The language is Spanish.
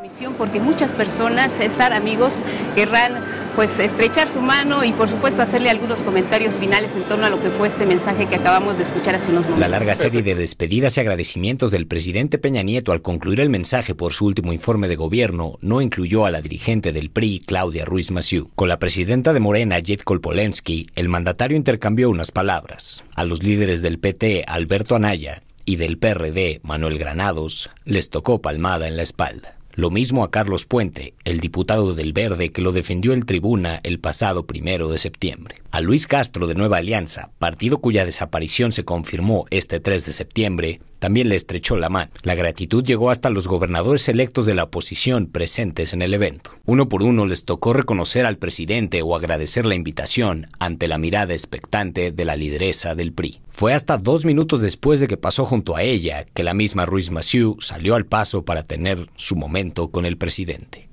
Misión porque muchas personas, César, amigos, querrán pues estrechar su mano y por supuesto hacerle algunos comentarios finales en torno a lo que fue este mensaje que acabamos de escuchar hace unos momentos. La larga serie de despedidas y agradecimientos del presidente Peña Nieto al concluir el mensaje por su último informe de gobierno no incluyó a la dirigente del PRI, Claudia Ruiz Massieu. Con la presidenta de Morena, Jethkol Polensky, el mandatario intercambió unas palabras. A los líderes del PT, Alberto Anaya, y del PRD, Manuel Granados, les tocó palmada en la espalda. Lo mismo a Carlos Puente, el diputado del Verde que lo defendió el tribuna el pasado primero de septiembre. A Luis Castro de Nueva Alianza, partido cuya desaparición se confirmó este 3 de septiembre, también le estrechó la mano. La gratitud llegó hasta los gobernadores electos de la oposición presentes en el evento. Uno por uno les tocó reconocer al presidente o agradecer la invitación ante la mirada expectante de la lideresa del PRI. Fue hasta dos minutos después de que pasó junto a ella que la misma Ruiz Massieu salió al paso para tener su momento con el presidente.